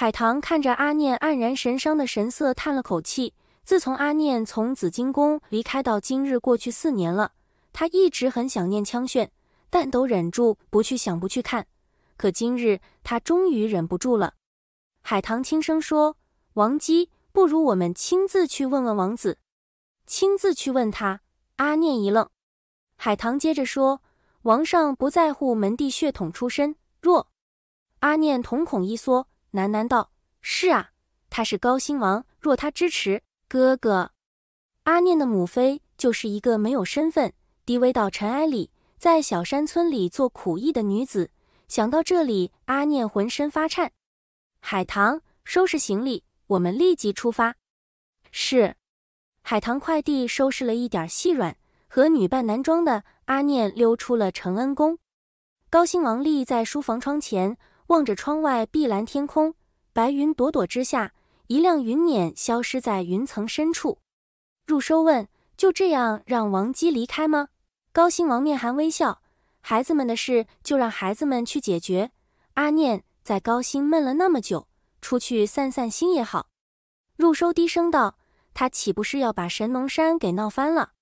海棠看着阿念黯然神伤的神色，叹了口气。自从阿念从紫金宫离开到今日，过去四年了，他一直很想念枪炫，但都忍住不去想、不去看。可今日，他终于忍不住了。海棠轻声说：“王姬，不如我们亲自去问问王子，亲自去问他。”阿念一愣，海棠接着说：“王上不在乎门第、血统、出身。若……”阿念瞳孔一缩。喃喃道：“是啊，他是高兴王。若他支持哥哥阿念的母妃，就是一个没有身份、低微到尘埃里，在小山村里做苦役的女子。”想到这里，阿念浑身发颤。海棠，收拾行李，我们立即出发。是。海棠快递收拾了一点细软，和女扮男装的阿念溜出了承恩宫。高兴王立在书房窗前。望着窗外碧蓝天空，白云朵朵之下，一辆云辇消失在云层深处。入收问：“就这样让王姬离开吗？”高兴王面含微笑：“孩子们的事就让孩子们去解决。阿念在高兴闷了那么久，出去散散心也好。”入收低声道：“他岂不是要把神农山给闹翻了？”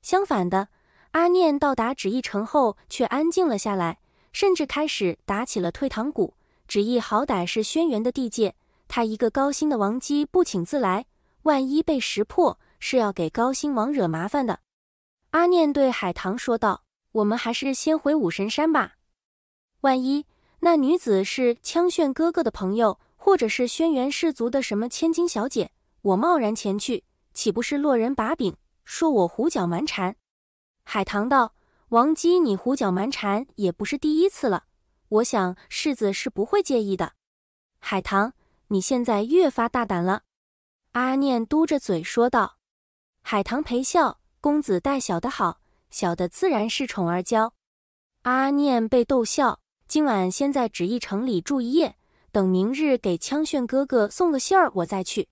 相反的，阿念到达旨意城后却安静了下来。甚至开始打起了退堂鼓。旨意好歹是轩辕的地界，他一个高薪的王姬不请自来，万一被识破，是要给高星王惹麻烦的。阿念对海棠说道：“我们还是先回五神山吧。万一那女子是枪炫哥哥的朋友，或者是轩辕氏族的什么千金小姐，我贸然前去，岂不是落人把柄，说我胡搅蛮缠？”海棠道。王姬，你胡搅蛮缠也不是第一次了。我想世子是不会介意的。海棠，你现在越发大胆了。”阿念嘟着嘴说道。海棠陪笑：“公子待小的好，小的自然是宠而骄。”阿念被逗笑：“今晚先在旨意城里住一夜，等明日给枪炫哥哥送个信儿，我再去。”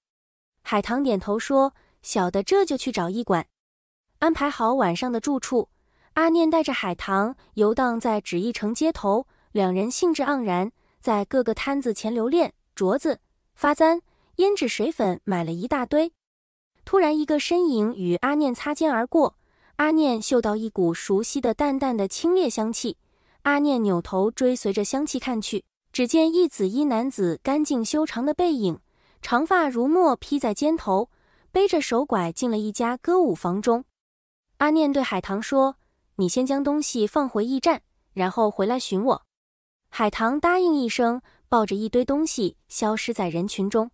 海棠点头说：“小的这就去找驿馆，安排好晚上的住处。”阿念带着海棠游荡在纸艺城街头，两人兴致盎然，在各个摊子前留恋，镯子、发簪、胭脂水粉买了一大堆。突然，一个身影与阿念擦肩而过，阿念嗅到一股熟悉的、淡淡的清冽香气。阿念扭头追随着香气看去，只见一紫衣男子干净修长的背影，长发如墨披在肩头，背着手拐进了一家歌舞房中。阿念对海棠说。你先将东西放回驿站，然后回来寻我。海棠答应一声，抱着一堆东西消失在人群中。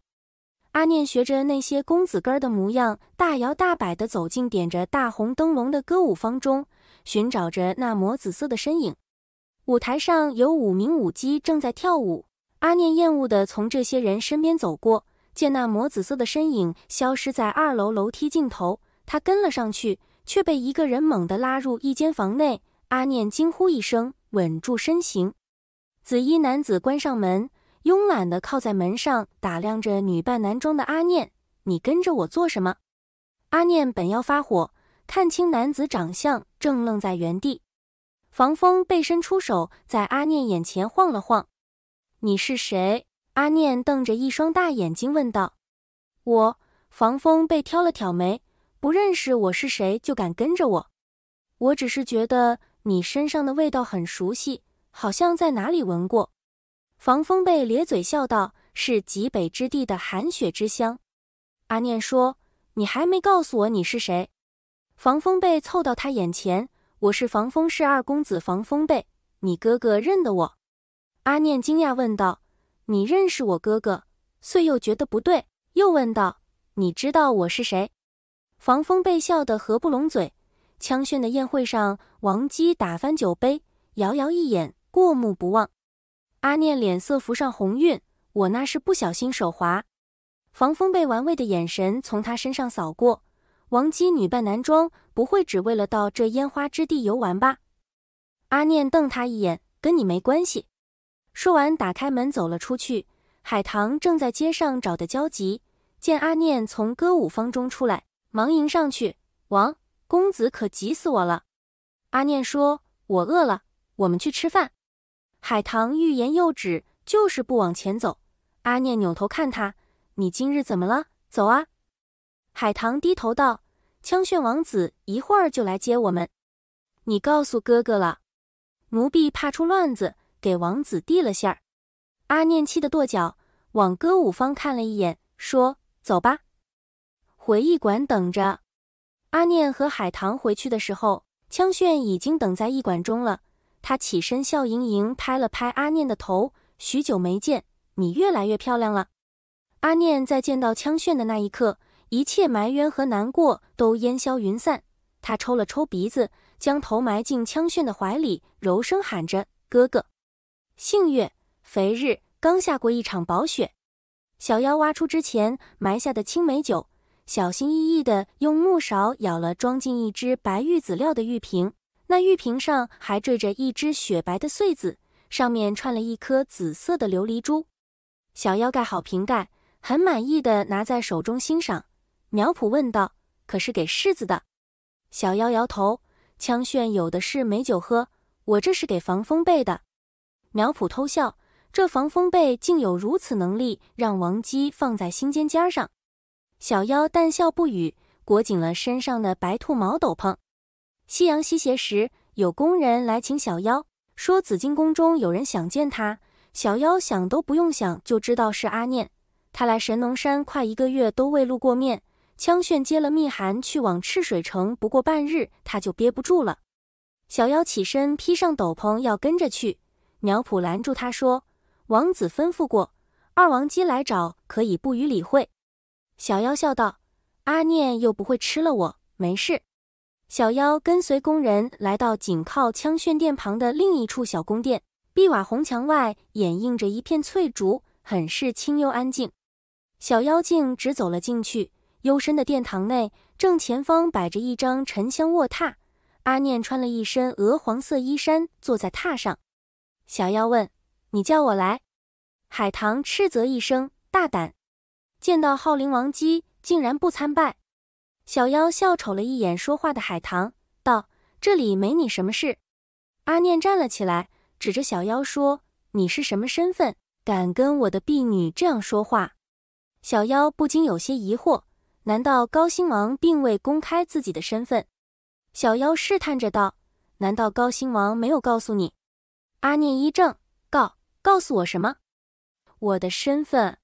阿念学着那些公子哥的模样，大摇大摆地走进点着大红灯笼的歌舞坊中，寻找着那抹紫色的身影。舞台上有五名舞姬正在跳舞。阿念厌恶地从这些人身边走过，见那抹紫色的身影消失在二楼楼梯尽头，他跟了上去。却被一个人猛地拉入一间房内，阿念惊呼一声，稳住身形。紫衣男子关上门，慵懒地靠在门上，打量着女扮男装的阿念：“你跟着我做什么？”阿念本要发火，看清男子长相，正愣在原地。防风背伸出手，在阿念眼前晃了晃：“你是谁？”阿念瞪着一双大眼睛问道：“我。”防风被挑了挑眉。不认识我是谁就敢跟着我，我只是觉得你身上的味道很熟悉，好像在哪里闻过。防风被咧嘴笑道：“是极北之地的寒雪之乡。”阿念说：“你还没告诉我你是谁。”防风被凑到他眼前：“我是防风氏二公子防风被，你哥哥认得我。”阿念惊讶问道：“你认识我哥哥？”遂又觉得不对，又问道：“你知道我是谁？”防风被笑得合不拢嘴，枪炫的宴会上，王姬打翻酒杯，遥遥一眼，过目不忘。阿念脸色浮上红晕，我那是不小心手滑。防风被玩味的眼神从他身上扫过，王姬女扮男装，不会只为了到这烟花之地游玩吧？阿念瞪他一眼，跟你没关系。说完，打开门走了出去。海棠正在街上找的焦急，见阿念从歌舞坊中出来。忙迎上去，王公子可急死我了。阿念说：“我饿了，我们去吃饭。”海棠欲言又止，就是不往前走。阿念扭头看他：“你今日怎么了？走啊！”海棠低头道：“枪炫王子一会儿就来接我们，你告诉哥哥了。奴婢怕出乱子，给王子递了信儿。”阿念气得跺脚，往歌舞方看了一眼，说：“走吧。”回忆馆等着，阿念和海棠回去的时候，枪炫已经等在驿馆中了。他起身，笑盈盈拍了拍阿念的头：“许久没见，你越来越漂亮了。”阿念在见到枪炫的那一刻，一切埋怨和难过都烟消云散。他抽了抽鼻子，将头埋进枪炫的怀里，柔声喊着：“哥哥。”幸月、肥日刚下过一场薄雪，小妖挖出之前埋下的青梅酒。小心翼翼地用木勺舀了，装进一只白玉籽料的玉瓶。那玉瓶上还缀着一只雪白的穗子，上面串了一颗紫色的琉璃珠。小妖盖好瓶盖，很满意的拿在手中欣赏。苗圃问道：“可是给柿子的？”小妖摇头：“枪炫有的是美酒喝，我这是给防风备的。”苗圃偷笑：“这防风备竟有如此能力，让王姬放在心尖尖上。”小妖淡笑不语，裹紧了身上的白兔毛斗篷。夕阳西斜时，有工人来请小妖，说紫金宫中有人想见他。小妖想都不用想，就知道是阿念。他来神农山快一个月，都未露过面。枪炫接了密函，去往赤水城，不过半日，他就憋不住了。小妖起身披上斗篷，要跟着去。苗圃拦住他说：“王子吩咐过，二王姬来找，可以不予理会。”小妖笑道：“阿念又不会吃了我，没事。”小妖跟随宫人来到紧靠枪炫殿旁的另一处小宫殿，碧瓦红墙外掩映着一片翠竹，很是清幽安静。小妖径直走了进去，幽深的殿堂内，正前方摆着一张沉香卧榻，阿念穿了一身鹅黄色衣衫，坐在榻上。小妖问：“你叫我来？”海棠斥责一声：“大胆！”见到昊灵王姬竟然不参拜，小妖笑瞅了一眼说话的海棠，道：“这里没你什么事。”阿念站了起来，指着小妖说：“你是什么身份？敢跟我的婢女这样说话？”小妖不禁有些疑惑：“难道高兴王并未公开自己的身份？”小妖试探着道：“难道高兴王没有告诉你？”阿念一怔：“告告诉我什么？我的身份。”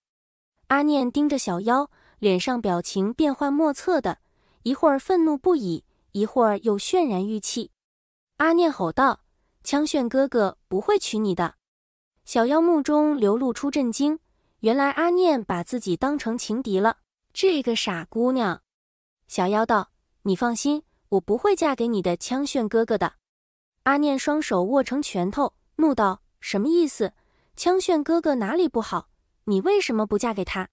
阿念盯着小妖，脸上表情变幻莫测的，一会儿愤怒不已，一会儿又泫然欲泣。阿念吼道：“枪炫哥哥不会娶你的。”小妖目中流露出震惊，原来阿念把自己当成情敌了，这个傻姑娘。小妖道：“你放心，我不会嫁给你的枪炫哥哥的。”阿念双手握成拳头，怒道：“什么意思？枪炫哥哥哪里不好？”你为什么不嫁给他？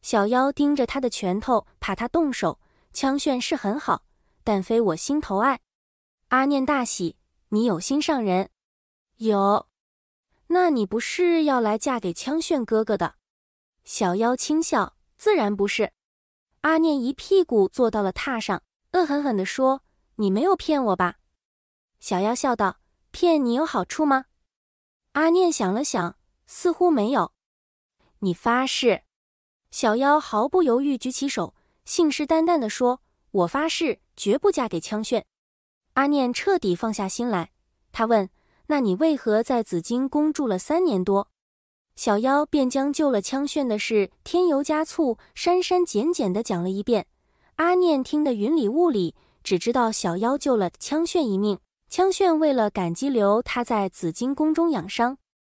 小妖盯着他的拳头，怕他动手。枪炫是很好，但非我心头爱。阿念大喜，你有心上人？有，那你不是要来嫁给枪炫哥哥的？小妖轻笑，自然不是。阿念一屁股坐到了榻上，恶狠狠的说：“你没有骗我吧？”小妖笑道：“骗你有好处吗？”阿念想了想，似乎没有。你发誓！小妖毫不犹豫举起手，信誓旦旦的说：“我发誓，绝不嫁给枪炫。”阿念彻底放下心来。他问：“那你为何在紫金宫住了三年多？”小妖便将救了枪炫的事添油加醋、删删减减的讲了一遍。阿念听得云里雾里，只知道小妖救了枪炫一命，枪炫为了感激刘，他在紫金宫中养伤。